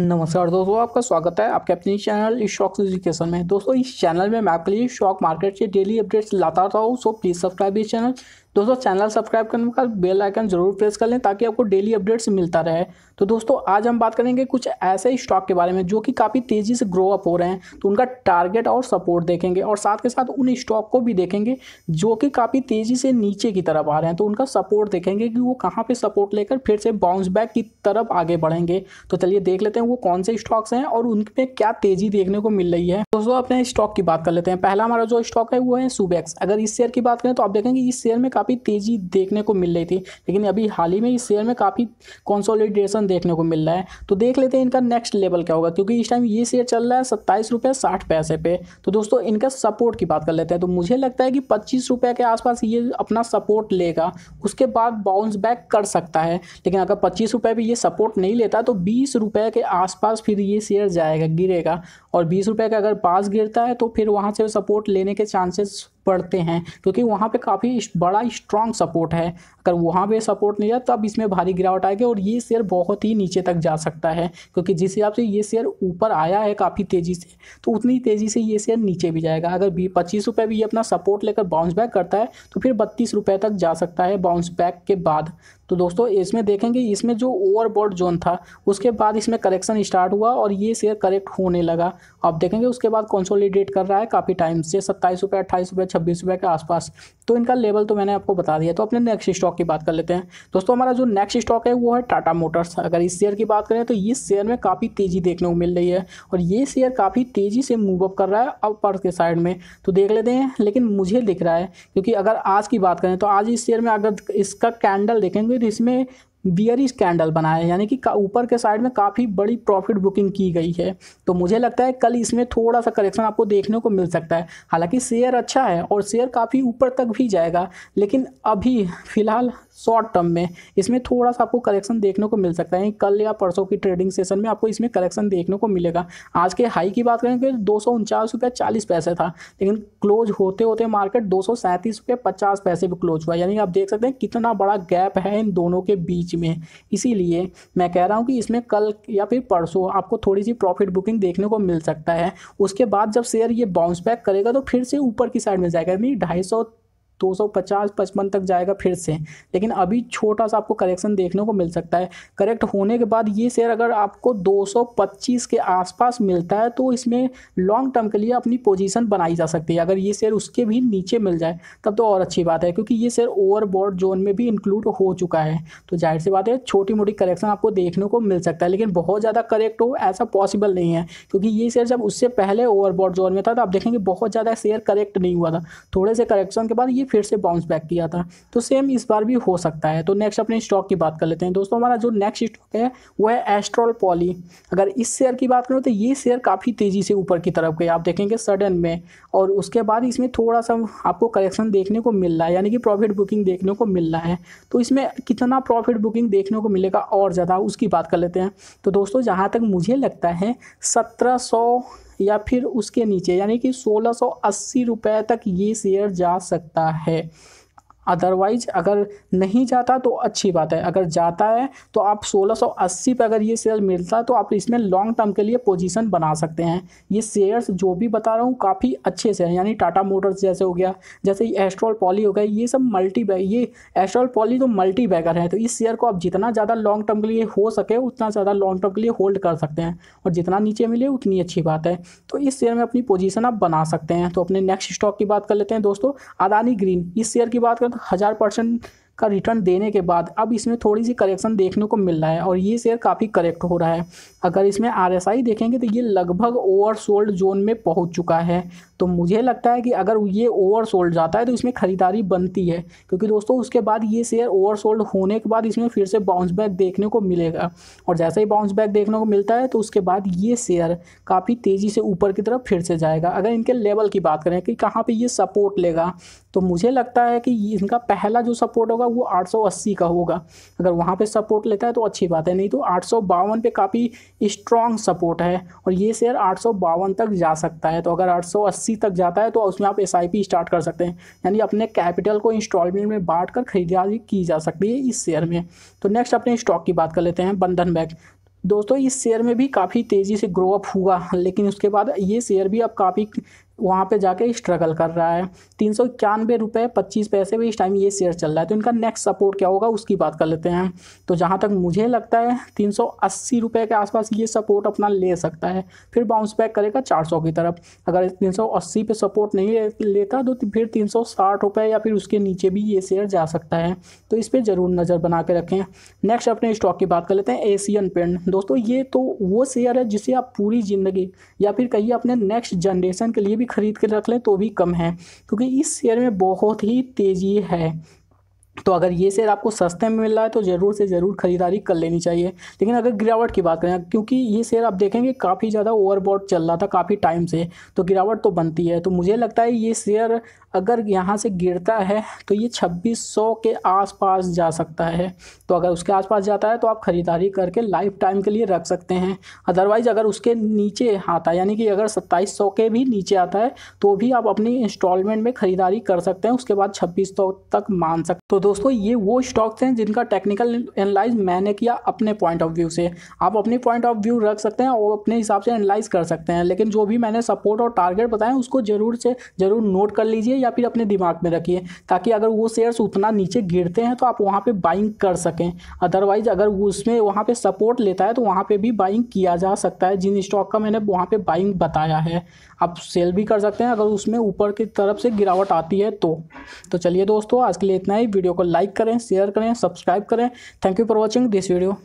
नमस्कार दोस्तों आपका स्वागत है आपके अपने चैनल शॉक्स एजुकेशन में दोस्तों इस चैनल में मैं आपके लिए शॉक मार्केट के डेली अपडेट्स लाता रहता हूँ सो प्लीज़ सब्सक्राइब इस चैनल दोस्तों चैनल सब्सक्राइब करने का बेल आइकन जरूर प्रेस कर लें ताकि आपको डेली अपडेट्स मिलता रहे तो दोस्तों आज हम बात करेंगे कुछ ऐसे स्टॉक के बारे में जो कि काफ़ी तेज़ी से ग्रो अप हो रहे हैं तो उनका टारगेट और सपोर्ट देखेंगे और साथ के साथ उन स्टॉक को भी देखेंगे जो कि काफ़ी तेज़ी से नीचे की तरफ आ रहे हैं तो उनका सपोर्ट देखेंगे कि वो कहाँ पर सपोर्ट लेकर फिर से बाउंस बैक की तरफ आगे बढ़ेंगे तो चलिए देख लेते हैं वो कौन से स्टॉक्स हैं और उनमें क्या तेज़ी देखने को मिल रही है दोस्तों अपने स्टॉक की बात कर लेते हैं पहला हमारा जो स्टॉक है वो है सुबैक्स अगर इस शेयर की बात करें तो आप देखेंगे इस शेयर में काफ़ी काफ़ी तेज़ी देखने को मिल रही थी लेकिन अभी हाल ही में इस शेयर में काफ़ी कॉन्सोलिडेशन देखने को मिल रहा है तो देख लेते हैं इनका नेक्स्ट लेवल क्या होगा क्योंकि इस टाइम ये शेयर चल रहा है सत्ताईस रुपये साठ पैसे पे तो दोस्तों इनका सपोर्ट की बात कर लेते हैं तो मुझे लगता है कि पच्चीस रुपये के आसपास ये अपना सपोर्ट लेगा उसके बाद बाउंस बैक कर सकता है लेकिन अगर पच्चीस रुपये भी ये सपोर्ट नहीं लेता तो बीस रुपये के आसपास फिर ये शेयर जाएगा गिरेगा और बीस रुपये का अगर पास गिरता है तो फिर वहाँ से सपोर्ट लेने के चांसेस पढ़ते हैं क्योंकि वहाँ पे काफ़ी बड़ा स्ट्रॉन्ग सपोर्ट है अगर वहाँ पे सपोर्ट नहीं है तब इसमें भारी गिरावट आएगी और ये शेयर बहुत ही नीचे तक जा सकता है क्योंकि जिस हिसाब से ये शेयर ऊपर आया है काफ़ी तेज़ी से तो उतनी तेज़ी से ये शेयर नीचे भी जाएगा अगर बी पच्चीस भी ये अपना सपोर्ट लेकर बाउंस बैक करता है तो फिर बत्तीस तक जा सकता है बाउंस बैक के बाद तो दोस्तों इसमें देखेंगे इसमें जो ओवरबॉड जोन था उसके बाद इसमें करेक्शन स्टार्ट हुआ और ये शेयर करेक्ट होने लगा अब देखेंगे उसके बाद कंसोलिडेट कर रहा है काफ़ी टाइम से सत्ताईस रुपये अट्ठाईस रुपये छब्बीस रुपये के आसपास तो इनका लेवल तो मैंने आपको बता दिया तो अपने नेक्स्ट स्टॉक की बात कर लेते हैं दोस्तों हमारा जो नेक्स्ट स्टॉक है वो है टाटा मोटर्स अगर इस शेयर की बात करें तो इस शेयर में काफ़ी तेज़ी देखने को मिल रही है और ये शेयर काफ़ी तेज़ी से मूव अप कर रहा है अपर के साइड में तो देख लेते हैं लेकिन मुझे दिख रहा है क्योंकि अगर आज की बात करें तो आज इस शेयर में अगर इसका कैंडल देखेंगे तो इसमें बियरिश कैंडल बनाया है यानी कि ऊपर के साइड में काफ़ी बड़ी प्रॉफिट बुकिंग की गई है तो मुझे लगता है कल इसमें थोड़ा सा करेक्शन आपको देखने को मिल सकता है हालांकि शेयर अच्छा है और शेयर काफ़ी ऊपर तक भी जाएगा लेकिन अभी फ़िलहाल शॉर्ट टर्म में इसमें थोड़ा सा आपको करेक्शन देखने को मिल सकता है कल या परसों की ट्रेडिंग सेशन में आपको इसमें करेक्शन देखने को मिलेगा आज के हाई की बात करें तो दो सौ उनचास चालीस पैसे था लेकिन क्लोज होते होते मार्केट दो सौ सैंतीस रुपये पचास पैसे भी क्लोज हुआ यानी आप देख सकते हैं कितना बड़ा गैप है इन दोनों के बीच बीच में इसीलिए मैं कह रहा हूँ कि इसमें कल या फिर परसों आपको थोड़ी सी प्रॉफिट बुकिंग देखने को मिल सकता है उसके बाद जब शेयर ये बाउंस बैक करेगा तो फिर से ऊपर की साइड में जाएगा यानी ढाई सौ दो सौ पचास पचपन तक जाएगा फिर से लेकिन अभी छोटा सा आपको करेक्शन देखने को मिल सकता है करेक्ट होने के बाद ये शेयर अगर आपको दो सौ पच्चीस के आसपास मिलता है तो इसमें लॉन्ग टर्म के लिए अपनी पोजीशन बनाई जा सकती है अगर ये शेयर उसके भी नीचे मिल जाए तब तो और अच्छी बात है क्योंकि ये शेयर ओवरबॉड जोन में भी इंक्लूड हो चुका है तो जाहिर सी बात है छोटी मोटी करेक्शन आपको देखने को मिल सकता है लेकिन बहुत ज़्यादा करेक्ट हो ऐसा पॉसिबल नहीं है क्योंकि ये शेयर जब उससे पहले ओवरबॉड जोन में था तो आप देखेंगे बहुत ज़्यादा शेयर करेक्ट नहीं हुआ था थोड़े से करेक्शन के बाद ये फिर से बाउंस बैक किया था तो सेम इस बार भी हो सकता है तो नेक्स्ट अपने स्टॉक की बात कर लेते हैं दोस्तों हमारा जो नेक्स्ट स्टॉक है वो है एस्ट्रॉल पॉली अगर इस शेयर की बात करें तो ये शेयर काफ़ी तेज़ी से ऊपर की तरफ गई आप देखेंगे सडन में और उसके बाद इसमें थोड़ा सा आपको करेक्शन देखने को मिल रहा है यानी कि प्रॉफिट बुकिंग देखने को मिल रहा है तो इसमें कितना प्रॉफिट बुकिंग देखने को मिलेगा और ज़्यादा उसकी बात कर लेते हैं तो दोस्तों जहाँ तक मुझे लगता है सत्रह या फिर उसके नीचे यानी कि सोलह सौ अस्सी रुपये तक ये शेयर जा सकता है अदरवाइज अगर नहीं जाता तो अच्छी बात है अगर जाता है तो आप 1680 पर अगर ये शेयर मिलता तो आप इसमें लॉन्ग टर्म के लिए पोजीशन बना सकते हैं ये शेयर्स जो भी बता रहा हूँ काफ़ी अच्छे से हैं यानी टाटा मोटर्स जैसे हो गया जैसे एस्ट्रॉल पॉली हो गया ये सब मल्टी बैग ये एस्ट्रॉल पॉली तो मल्टी बैगर है तो इस शेयर को आप जितना ज़्यादा लॉन्ग टर्म के लिए हो सके उतना ज़्यादा लॉन्ग टर्म के लिए होल्ड कर सकते हैं और जितना नीचे मिले उतनी अच्छी बात है तो इस शेयर में अपनी पोजीशन आप बना सकते हैं तो अपने नेक्स्ट स्टॉक की बात कर लेते हैं दोस्तों अदानी ग्रीन इस शेयर की बात करें तो हज़ार परसेंट का रिटर्न देने के बाद अब इसमें थोड़ी सी करेक्शन देखने को मिल रहा है और ये शेयर काफ़ी करेक्ट हो रहा है अगर इसमें आर देखेंगे तो ये लगभग ओवरसोल्ड जोन में पहुँच चुका है तो मुझे लगता है कि अगर ये ओवरसोल्ड जाता है तो इसमें ख़रीदारी बनती है क्योंकि दोस्तों उसके बाद ये शेयर ओवरसोल्ड होने के बाद इसमें फिर से बाउंस बैक देखने को मिलेगा और जैसे ही बाउंस बैक देखने को मिलता है तो उसके बाद ये शेयर काफ़ी तेज़ी से ऊपर की तरफ फिर से जाएगा अगर इनके लेवल की बात करें कि कहाँ पर ये सपोर्ट लेगा तो मुझे लगता है कि इनका पहला जो सपोर्ट होगा वो 880 का होगा अगर वहाँ पे सपोर्ट लेता है तो अच्छी बात है नहीं तो आठ पे काफ़ी स्ट्रॉन्ग सपोर्ट है और ये शेयर आठ तक जा सकता है तो अगर 880 तक जाता है तो उसमें आप एस स्टार्ट कर सकते हैं यानी अपने कैपिटल को इंस्टॉलमेंट में बांट कर खरीदारी की जा सकती है इस शेयर में तो नेक्स्ट अपने स्टॉक की बात कर लेते हैं बंधन बैंक दोस्तों इस शेयर में भी काफ़ी तेज़ी से ग्रो अप हुआ लेकिन उसके बाद ये शेयर भी अब काफ़ी वहाँ पे जाके स्ट्रगल कर रहा है तीन सौ इक्यानवे रुपये पच्चीस पैसे भी इस टाइम ये शेयर चल रहा है तो इनका नेक्स्ट सपोर्ट क्या होगा उसकी बात कर लेते हैं तो जहाँ तक मुझे लगता है तीन सौ अस्सी रुपये के आसपास ये सपोर्ट अपना ले सकता है फिर बाउंस बैक करेगा चार सौ की तरफ अगर तीन सौ अस्सी पर सपोर्ट नहीं ले, लेता तो फिर तीन सौ साठ रुपये या फिर उसके नीचे भी ये शेयर जा सकता है तो इस पर ज़रूर नज़र बना के रखें नेक्स्ट अपने स्टॉक की बात कर लेते हैं एशियन पेंट दोस्तों ये तो वो शेयर है जिसे आप पूरी ज़िंदगी या फिर कहिए अपने नेक्स्ट जनरेशन के लिए भी खरीद के रख लें तो भी कम है क्योंकि इस शेयर में बहुत ही तेज़ी है तो अगर ये शेयर आपको सस्ते में मिल रहा है तो ज़रूर से ज़रूर खरीदारी कर लेनी चाहिए लेकिन अगर गिरावट की बात करें क्योंकि ये शेयर आप देखेंगे काफ़ी ज़्यादा ओवरबॉट चल रहा था काफ़ी टाइम से तो गिरावट तो बनती है तो मुझे लगता है ये शेयर अगर यहाँ से गिरता है तो ये 2600 के आसपास जा सकता है तो अगर उसके आसपास जाता है तो आप ख़रीदारी करके लाइफ टाइम के लिए रख सकते हैं अदरवाइज़ अगर उसके नीचे आता है यानी कि अगर 2700 के भी नीचे आता है तो भी आप अपनी इंस्टॉलमेंट में ख़रीदारी कर सकते हैं उसके बाद छब्बीस तक मान सकते तो दोस्तों ये वो स्टॉक्स हैं जिनका टेक्निकल एनालाइज मैंने किया अपने पॉइंट ऑफ व्यू से आप अपने पॉइंट ऑफ व्यू रख सकते हैं और अपने हिसाब से एनालाइज कर सकते हैं लेकिन जो भी मैंने सपोर्ट और टारगेट बताएं उसको ज़रूर से ज़रूर नोट कर लीजिए या फिर अपने दिमाग में रखिए ताकि अगर वो शेयर्स उतना नीचे गिरते हैं तो आप वहाँ पर बाइंग कर सकें अदरवाइज़ अगर उसमें वहाँ पर सपोर्ट लेता है तो वहाँ पर भी बाइंग किया जा सकता है जिन स्टॉक का मैंने वहाँ पर बाइंग बताया है आप सेल भी कर सकते हैं अगर उसमें ऊपर की तरफ से गिरावट आती है तो तो चलिए दोस्तों आज के लिए इतना ही वीडियो को लाइक करें शेयर करें सब्सक्राइब करें thank you for watching this video